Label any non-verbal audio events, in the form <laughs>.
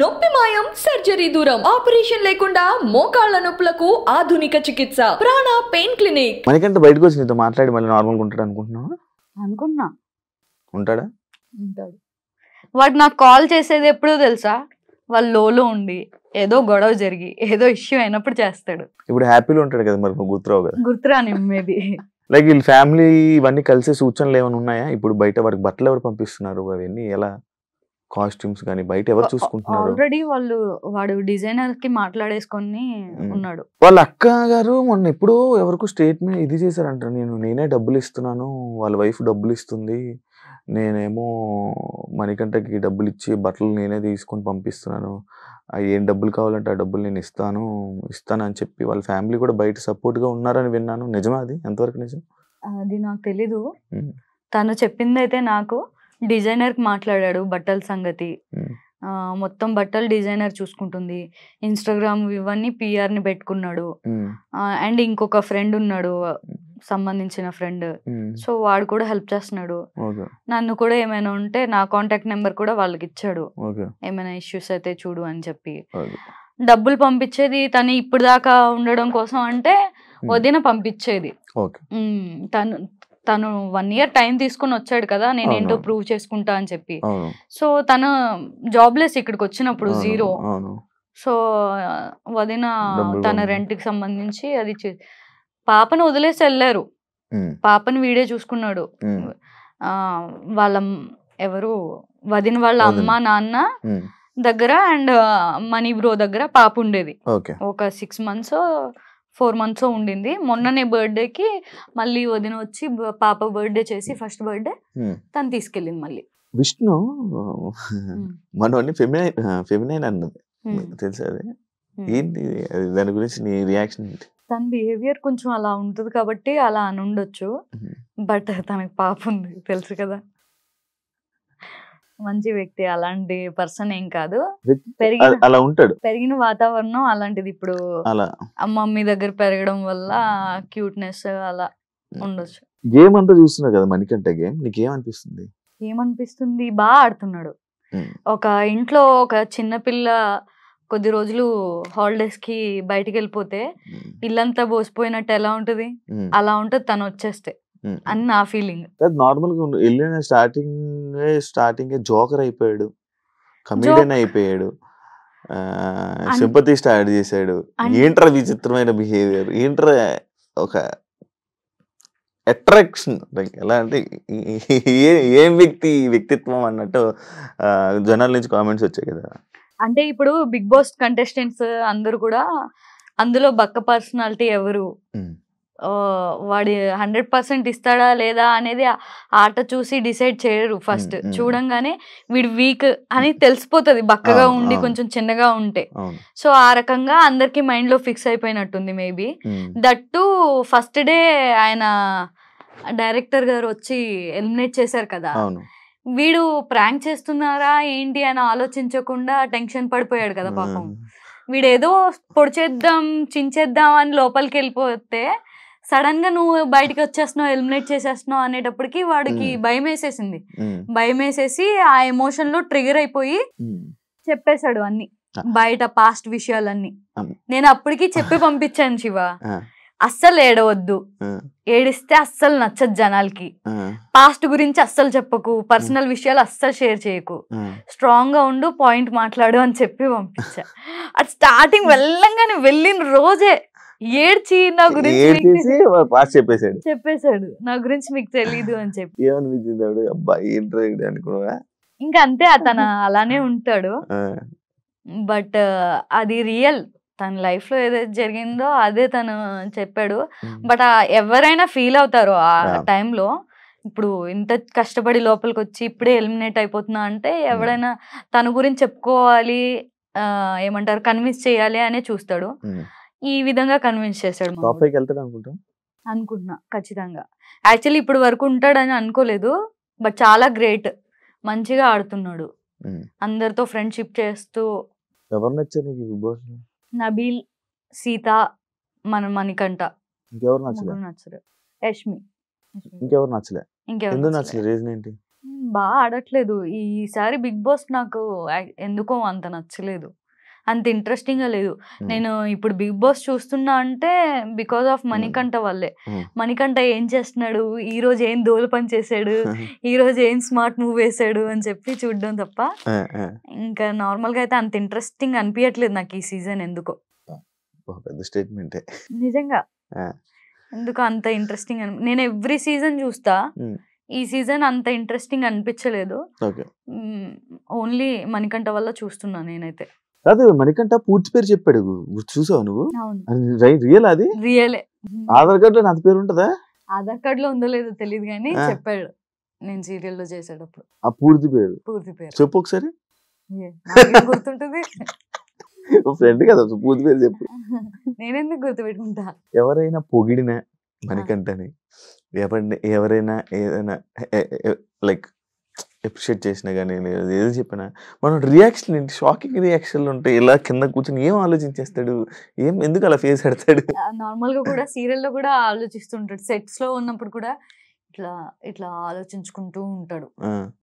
నొప్పి మాయం సర్జరీ దూరం ఆపరేషన్ లేకుండా మోకాళ్ళ నొప్పులకు ఆధునిక చికిత్స ప్రాణ పెయిన్ క్లినిక్ మనకంటే బయటకు వచ్చి నీతో మాట్లాడి మళ్ళీ నార్మల్ ఉంటాడు అనుకుంటున్నావా అనుకున్నా ఉంటాడా ఉంటాడు వాడు నాకు కాల్ చేసేది ఎప్పుడో తెలుసా వాళ్ళు లోలో ఉండి ఏదో గొడవ జరిగి ఏదో ఇష్యూ అయినప్పుడు చేస్తాడు ఇప్పుడు హ్యాపీలో ఉంటాడు కదా మరి గుర్తురావు కదా గుర్తురాని మేబీ లైక్ వీళ్ళ ఫ్యామిలీ ఇవన్నీ కలిసే సూచనలు ఏమైనా ఉన్నాయా ఇప్పుడు బయట వాడికి బట్టలు ఎవరు పంపిస్తున్నారు అవన్నీ ఎలా కాస్ట్యూమ్స్ కానీ బయట ఎవరు చూసుకుంటున్నారు ఆల్రెడీ వాళ్ళు వాడు డిజైనర్ కి మాట్లాడేసుకొని ఉన్నాడు వాళ్ళ అక్క గారు మొన్న ఎప్పుడో ఎవరికి స్టేట్మెంట్ ఇది చేశారంట నేను నేనే డబ్బులు ఇస్తున్నాను వాళ్ళ వైఫ్ డబ్బులు ఇస్తుంది నేనేమో మణికంటకి డబ్బులు ఇచ్చి బట్టలు నేనే తీసుకొని పంపిస్తున్నాను ఏం డబ్బులు కావాలంటే ఆ డబ్బులు నేను ఇస్తాను ఇస్తాను అని చెప్పి వాళ్ళ ఫ్యామిలీ కూడా బయట సపోర్ట్గా ఉన్నారని విన్నాను నిజమా అది ఎంతవరకు నిజం అది నాకు తెలీదు తను చెప్పింది అయితే నాకు కి మాట్లాడాడు బట్టల సంగతి మొత్తం బట్టలు డిజైనర్ చూసుకుంటుంది ఇన్స్టాగ్రామ్ ఇవన్నీ ని పెట్టుకున్నాడు అండ్ ఇంకొక ఫ్రెండ్ ఉన్నాడు సంబంధించిన ఫ్రెండ్ సో వాడు కూడా హెల్ప్ చేస్తున్నాడు నన్ను కూడా ఏమైనా ఉంటే నా కాంటాక్ట్ నెంబర్ కూడా వాళ్ళకి ఇచ్చాడు ఏమైనా ఇష్యూస్ అయితే చూడు అని చెప్పి డబ్బులు పంపించేది తను ఇప్పుడు దాకా ఉండడం కోసం అంటే వదిన పంపించేది తను తను వన్ ఇయర్ టైం తీసుకొని వచ్చాడు కదా నేను ఏంటో ప్రూవ్ చేసుకుంటా అని చెప్పి సో తన జాబ్ లెస్ ఇక్కడికి వచ్చినప్పుడు జీరో సో వదిన తన రెంట్ కి సంబంధించి అది పాపను వదిలేసి వెళ్ళారు పాపని వీడే చూసుకున్నాడు వాళ్ళ ఎవరు వదిన వాళ్ళ అమ్మ నాన్న దగ్గర అండ్ మనీ బ్రో దగ్గర పాప ఉండేది ఒక సిక్స్ మంత్స్ ఫోర్ మంత్స్ ఉండింది మొన్ననే బర్త్డేకి మళ్ళీ వదిన వచ్చి పాప బర్త్డే చేసి ఫస్ట్ hmm. Birthday hmm. తను తీసుకెళ్ళింది మళ్ళీ విష్ణు మనోని ఫెమినైన్ ఫెమినైన్ అన్నది hmm. తెలుసా ఏంటి దాని గురించి నీ రియాక్షన్ ఏంటి తన బిహేవియర్ కొంచెం అలా ఉంటుంది కాబట్టి అలా అని ఉండొచ్చు బట్ తనకు పాప ఉంది తెలుసు కదా మంచి వ్యక్తి అలాంటి పర్సన్ ఏం కాదు అలా ఉంటాడు పెరిగిన వాతావరణం అలాంటిది ఇప్పుడు మమ్మీ దగ్గర పెరగడం వల్ల క్యూట్నెస్ అలా ఉండొచ్చు గేమ్ అంతా చూస్తున్నావు కదా మణికంట గేమ్ నీకు ఏమనిపిస్తుంది ఏమనిపిస్తుంది బాగా ఆడుతున్నాడు ఒక ఇంట్లో ఒక చిన్న పిల్ల కొద్ది రోజులు హాలిడేస్ కి బయటికి వెళ్ళిపోతే ఇల్లంతా పోసిపోయినట్టు ఎలా ఉంటది అలా ఉంటది తను వచ్చేస్తే Mm-hmm. అని నా ఫీలింగ్ నార్మల్ గా వెళ్ళిన స్టార్టింగ్ స్టార్టింగ్ జోకర్ అయిపోయాడు కమెడియన్ అయిపోయాడు సింపతి స్టార్ట్ చేశాడు ఏంట్రా విచిత్రమైన బిహేవియర్ ఏంటర్ ఒక అట్రాక్షన్ లైక్ ఎలా అంటే ఏం వ్యక్తి వ్యక్తిత్వం అన్నట్టు జనాల నుంచి కామెంట్స్ వచ్చాయి కదా అంటే ఇప్పుడు బిగ్ బాస్ కంటెస్టెంట్స్ అందరూ కూడా అందులో బక్క పర్సనాలిటీ ఎవరు mm. వాడి హండ్రెడ్ పర్సెంట్ ఇస్తాడా లేదా అనేది ఆట చూసి డిసైడ్ చేయరు ఫస్ట్ చూడంగానే వీడు వీక్ అని తెలిసిపోతుంది బక్కగా ఉండి కొంచెం చిన్నగా ఉంటే సో ఆ రకంగా అందరికి మైండ్ లో ఫిక్స్ అయిపోయినట్టుంది మేబీ దట్టు ఫస్ట్ డే ఆయన డైరెక్టర్ గారు వచ్చి ఎలిమినేట్ చేశారు కదా వీడు ప్రాంక్ చేస్తున్నారా ఏంటి అని ఆలోచించకుండా టెన్షన్ పడిపోయాడు కదా పాపం వీడేదో పొడిచేద్దాం చించేద్దాం అని లోపలికి వెళ్ళిపోతే సడన్ గా నువ్వు బయటకు వచ్చేస్తున్నావు ఎలిమినేట్ చేసేస్తున్నావు అనేటప్పటికి వాడికి భయం వేసేసింది భయం వేసేసి ఆ ఎమోషన్ లో ట్రిగర్ అయిపోయి చెప్పేశాడు అన్ని బయట పాస్ట్ విషయాలన్నీ నేను అప్పటికి చెప్పి పంపించాను శివ అస్సలు ఏడవద్దు ఏడిస్తే అస్సలు నచ్చదు జనాలకి పాస్ట్ గురించి అస్సలు చెప్పకు పర్సనల్ విషయాలు అస్సలు షేర్ చేయకు స్ట్రాంగ్ గా ఉండు పాయింట్ మాట్లాడు అని చెప్పి పంపించా <laughs> అది స్టార్టింగ్ వెళ్ళంగానే వెళ్ళిన రోజే ఏడ్చి నా గురించి పాస్ చెప్పేశాడు చెప్పేశాడు నా గురించి మీకు తెలీదు అని చెప్పి ఏమనిపించింది అబ్బాయి అనుకున్నా ఇంకా అంతే అతను అలానే ఉంటాడు బట్ అది రియల్ తన లైఫ్ లో ఏదైతే జరిగిందో అదే తను చెప్పాడు బట్ ఎవరైనా ఫీల్ అవుతారు ఆ టైంలో ఇప్పుడు ఇంత కష్టపడి లోపలికి వచ్చి ఇప్పుడే ఎలిమినేట్ అయిపోతున్నా అంటే ఎవడైనా తన గురించి చెప్పుకోవాలి ఏమంటారు కన్విన్స్ చేయాలి అనే చూస్తాడు ఈ విధంగా కన్విన్స్ చేశాడు అనుకుంటున్నా ఖచ్చితంగా యాక్చువల్లీ ఇప్పుడు వరకు ఉంటాడని అనుకోలేదు బట్ చాలా గ్రేట్ మంచిగా ఆడుతున్నాడు అందరితో ఫ్రెండ్షిప్ చేస్తూ నబీల్ సీత మన మణికంఠ నచ్చలేదు యష్మి నచ్చలేదు బాగా ఆడట్లేదు ఈసారి బిగ్ బాస్ నాకు ఎందుకో అంత నచ్చలేదు అంత ఇంట్రెస్టింగ్గా లేదు నేను ఇప్పుడు బిగ్ బాస్ చూస్తున్నా అంటే బికాస్ ఆఫ్ మణికంఠ వల్లే మణికంఠ ఏం చేస్తున్నాడు ఈ రోజు ఏం దోలు పని చేశాడు <laughs> ఈ రోజు ఏం స్మార్ట్ మూవ్ వేసాడు అని చెప్పి చూడడం తప్ప ఇంకా నార్మల్గా అయితే అంత ఇంట్రెస్టింగ్ అనిపించట్లేదు నాకు ఈ సీజన్ ఎందుకో పెద్ద స్టేట్మెంటే నిజంగా ఎందుకు అంత ఇంట్రెస్టింగ్ అని నేను ఎవ్రీ సీజన్ చూస్తా ఈ సీజన్ అంత ఇంట్రెస్టింగ్ అనిపించలేదు ఓన్లీ మణికంఠ వల్ల చూస్తున్నా నేనైతే కాదు మణికంఠ పూర్తి పేరు చెప్పాడు చూసావు నువ్వు రియల్ అది రియలే ఆధార్ కార్డ్ లో నా పేరు ఉంటదా ఆధార్ కార్డ్ లో ఉందో లేదో తెలియదు కానీ చెప్పాడు నేను సీరియల్ లో చేసేటప్పుడు ఆ పూర్తి పేరు పూర్తి పేరు చెప్పు ఒకసారి గుర్తుంటది ఫ్రెండ్ కదా పూర్తి పేరు చెప్పు నేనెందుకు గుర్తు పెట్టుకుంటా ఎవరైనా పొగిడినా మణికంఠని ఎవరైనా ఏదైనా లైక్ ఎప్రిషియేట్ చేసినా కానీ నేను ఏదో చెప్పినా మనం రియాక్షన్ ఏంటి షాకింగ్ రియాక్షన్లు ఉంటాయి ఇలా కింద కూర్చొని ఏం ఆలోచించేస్తాడు ఏం ఎందుకు అలా ఫేస్ పెడతాడు నార్మల్గా కూడా సీరియల్లో కూడా ఆలోచిస్తుంటాడు సెట్స్లో ఉన్నప్పుడు కూడా ఇట్లా ఇట్లా ఆలోచించుకుంటూ ఉంటాడు